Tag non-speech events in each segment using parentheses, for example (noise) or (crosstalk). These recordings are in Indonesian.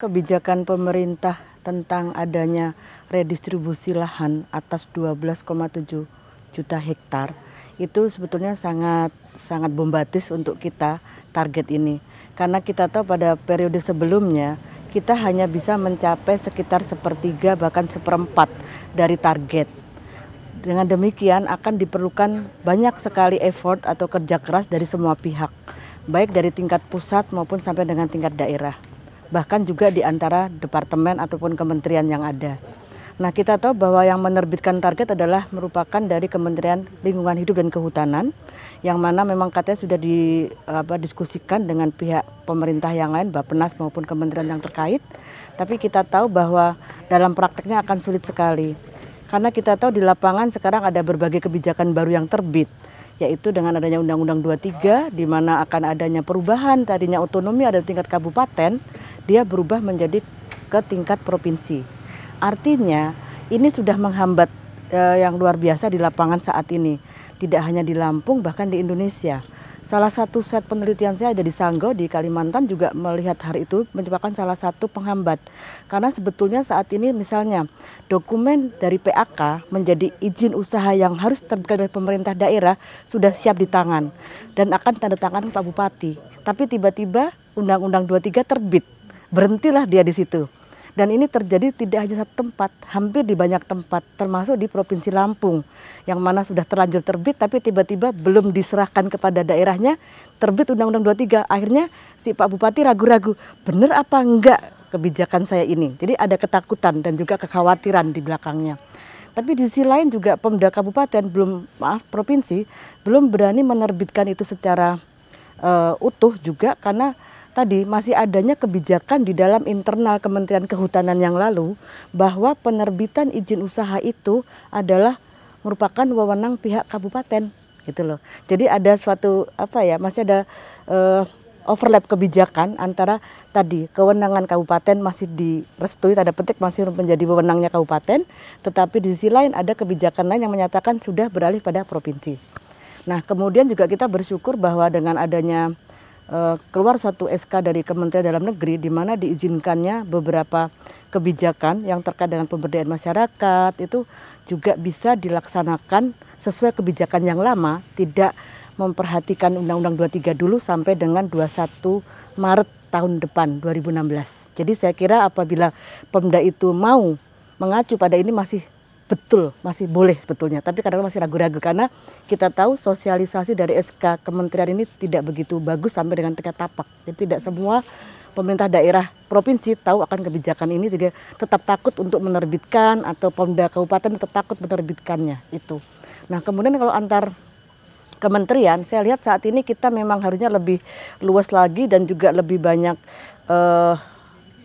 Kebijakan pemerintah tentang adanya redistribusi lahan atas 12,7 juta hektar itu sebetulnya sangat sangat bombatis untuk kita target ini karena kita tahu pada periode sebelumnya kita hanya bisa mencapai sekitar sepertiga bahkan seperempat dari target. Dengan demikian akan diperlukan banyak sekali effort atau kerja keras dari semua pihak, baik dari tingkat pusat maupun sampai dengan tingkat daerah bahkan juga di antara departemen ataupun kementerian yang ada. Nah, kita tahu bahwa yang menerbitkan target adalah merupakan dari Kementerian Lingkungan Hidup dan Kehutanan yang mana memang katanya sudah didiskusikan dengan pihak pemerintah yang lain Bapenas maupun kementerian yang terkait. Tapi kita tahu bahwa dalam prakteknya akan sulit sekali. Karena kita tahu di lapangan sekarang ada berbagai kebijakan baru yang terbit yaitu dengan adanya Undang-Undang 23 di mana akan adanya perubahan tadinya otonomi ada tingkat kabupaten dia berubah menjadi ke tingkat provinsi. Artinya ini sudah menghambat eh, yang luar biasa di lapangan saat ini. Tidak hanya di Lampung bahkan di Indonesia. Salah satu set penelitian saya ada di Sanggo di Kalimantan juga melihat hari itu merupakan salah satu penghambat. Karena sebetulnya saat ini misalnya dokumen dari PAK menjadi izin usaha yang harus terbuka oleh pemerintah daerah sudah siap di tangan dan akan tanda tangan Pak Bupati. Tapi tiba-tiba Undang-Undang 23 terbit berhentilah dia di situ. Dan ini terjadi tidak hanya satu tempat, hampir di banyak tempat, termasuk di Provinsi Lampung, yang mana sudah terlanjur terbit tapi tiba-tiba belum diserahkan kepada daerahnya, terbit Undang-Undang 23. Akhirnya si Pak Bupati ragu-ragu, benar apa enggak kebijakan saya ini. Jadi ada ketakutan dan juga kekhawatiran di belakangnya. Tapi di sisi lain juga Pemda Kabupaten belum maaf provinsi belum berani menerbitkan itu secara uh, utuh juga karena tadi masih adanya kebijakan di dalam internal Kementerian Kehutanan yang lalu bahwa penerbitan izin usaha itu adalah merupakan wewenang pihak kabupaten gitu loh. Jadi ada suatu apa ya masih ada uh, overlap kebijakan antara tadi kewenangan kabupaten masih direstui tanda petik masih menjadi wewenangnya kabupaten, tetapi di sisi lain ada kebijakan lain yang menyatakan sudah beralih pada provinsi. Nah, kemudian juga kita bersyukur bahwa dengan adanya Eh, keluar satu SK dari Kementerian Dalam Negeri di mana diizinkannya beberapa kebijakan yang terkait dengan pemberdayaan masyarakat itu juga bisa dilaksanakan sesuai kebijakan yang lama, tidak memperhatikan Undang-Undang 23 dulu sampai dengan 21 Maret tahun depan 2016. Jadi saya kira apabila Pemda itu mau mengacu pada ini masih betul masih boleh sebetulnya tapi kadang, kadang masih ragu-ragu karena kita tahu sosialisasi dari SK kementerian ini tidak begitu bagus sampai dengan tingkat tapak jadi tidak semua pemerintah daerah provinsi tahu akan kebijakan ini juga tetap takut untuk menerbitkan atau pemda kabupaten tetap takut menerbitkannya itu nah kemudian kalau antar kementerian saya lihat saat ini kita memang harusnya lebih luas lagi dan juga lebih banyak uh,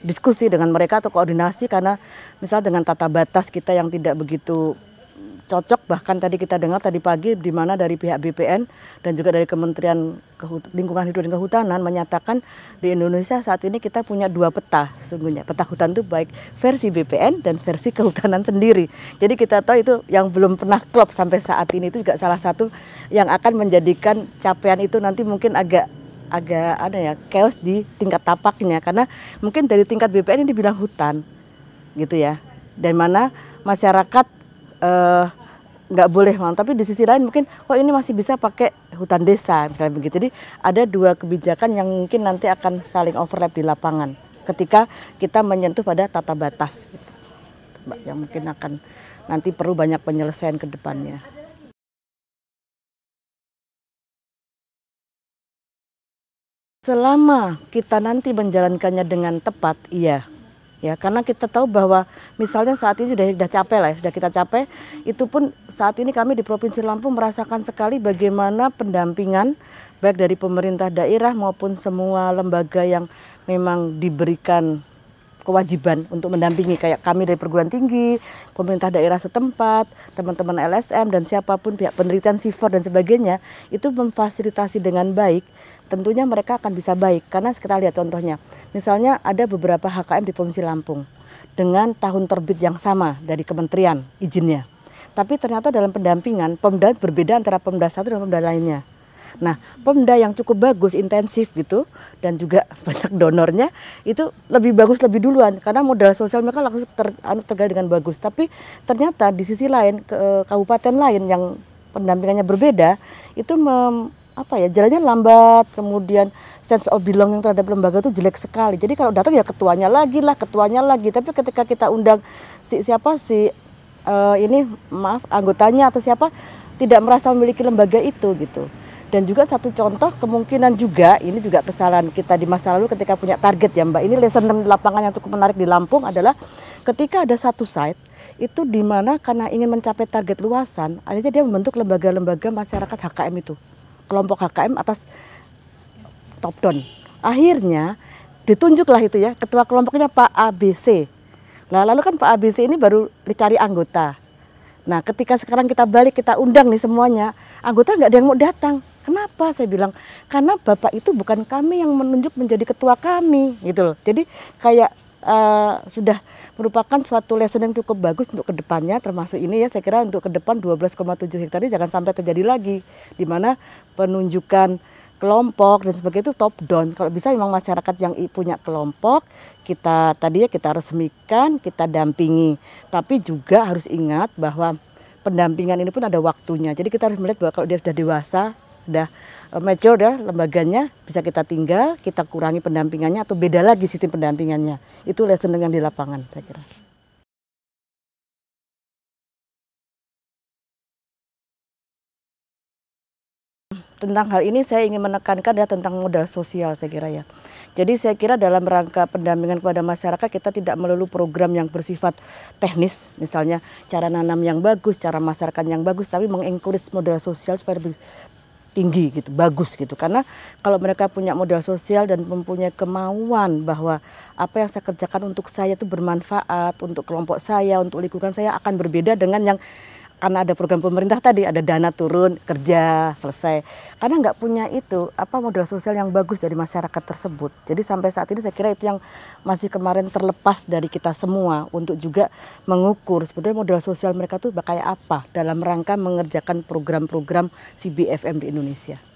diskusi dengan mereka atau koordinasi karena misal dengan tata batas kita yang tidak begitu cocok bahkan tadi kita dengar tadi pagi di mana dari pihak BPN dan juga dari Kementerian Lingkungan Hidup dan Kehutanan menyatakan di Indonesia saat ini kita punya dua peta sesungguhnya peta hutan itu baik versi BPN dan versi kehutanan sendiri jadi kita tahu itu yang belum pernah klop sampai saat ini itu juga salah satu yang akan menjadikan capaian itu nanti mungkin agak agak ada ya chaos di tingkat tapaknya karena mungkin dari tingkat BPN ini dibilang hutan gitu ya dan mana masyarakat eh, nggak uh, boleh mau tapi di sisi lain mungkin oh ini masih bisa pakai hutan desa misalnya begitu jadi ada dua kebijakan yang mungkin nanti akan saling overlap di lapangan ketika kita menyentuh pada tata batas gitu. yang mungkin akan nanti perlu banyak penyelesaian ke depannya. Selama kita nanti menjalankannya dengan tepat, iya. Ya, karena kita tahu bahwa misalnya saat ini sudah sudah capek lah, ya, sudah kita capek, itu pun saat ini kami di Provinsi Lampung merasakan sekali bagaimana pendampingan baik dari pemerintah daerah maupun semua lembaga yang memang diberikan kewajiban untuk mendampingi kayak kami dari perguruan tinggi, pemerintah daerah setempat, teman-teman LSM dan siapapun pihak penelitian sifor dan sebagainya itu memfasilitasi dengan baik tentunya mereka akan bisa baik. Karena kita lihat contohnya, misalnya ada beberapa HKM di Provinsi Lampung dengan tahun terbit yang sama dari kementerian izinnya. Tapi ternyata dalam pendampingan, Pemda berbeda antara Pemda satu dan Pemda lainnya. Nah, Pemda yang cukup bagus, intensif gitu, dan juga (laughs) banyak donornya itu lebih bagus lebih duluan karena modal sosial mereka langsung ter, anu, tergali dengan bagus. Tapi ternyata di sisi lain ke, eh, kabupaten lain yang pendampingannya berbeda itu mem, apa ya jalannya lambat kemudian sense of belonging terhadap lembaga itu jelek sekali jadi kalau datang ya ketuanya lagi lah ketuanya lagi tapi ketika kita undang si siapa si uh, ini maaf anggotanya atau siapa tidak merasa memiliki lembaga itu gitu dan juga satu contoh kemungkinan juga ini juga kesalahan kita di masa lalu ketika punya target ya Mbak. Ini lesson di lapangan yang cukup menarik di Lampung adalah ketika ada satu site itu dimana karena ingin mencapai target luasan akhirnya dia membentuk lembaga-lembaga masyarakat HKM itu kelompok HKM atas top down. Akhirnya ditunjuklah itu ya ketua kelompoknya Pak ABC. Nah, lalu kan Pak ABC ini baru dicari anggota. Nah ketika sekarang kita balik kita undang nih semuanya anggota nggak ada yang mau datang. Kenapa? Saya bilang karena bapak itu bukan kami yang menunjuk menjadi ketua kami gitu loh. Jadi kayak uh, sudah merupakan suatu lesson yang cukup bagus untuk kedepannya termasuk ini ya saya kira untuk ke depan 12,7 hektar ini jangan sampai terjadi lagi di mana penunjukan kelompok dan sebagainya itu top down. Kalau bisa memang masyarakat yang punya kelompok kita tadi ya kita resmikan, kita dampingi. Tapi juga harus ingat bahwa pendampingan ini pun ada waktunya. Jadi kita harus melihat bahwa kalau dia sudah dewasa, sudah Eh, major ya lembaganya bisa kita tinggal, kita kurangi pendampingannya atau beda lagi sistem pendampingannya. Itu lesson dengan di lapangan saya kira. Tentang hal ini saya ingin menekankan ya tentang modal sosial saya kira ya. Jadi saya kira dalam rangka pendampingan kepada masyarakat kita tidak melulu program yang bersifat teknis, misalnya cara nanam yang bagus, cara masyarakat yang bagus, tapi mengencourage modal sosial supaya tinggi gitu, bagus gitu. Karena kalau mereka punya modal sosial dan mempunyai kemauan bahwa apa yang saya kerjakan untuk saya itu bermanfaat, untuk kelompok saya, untuk lingkungan saya akan berbeda dengan yang karena ada program pemerintah tadi ada dana turun kerja selesai karena nggak punya itu apa modal sosial yang bagus dari masyarakat tersebut jadi sampai saat ini saya kira itu yang masih kemarin terlepas dari kita semua untuk juga mengukur sebetulnya modal sosial mereka tuh kayak apa dalam rangka mengerjakan program-program CBFM di Indonesia.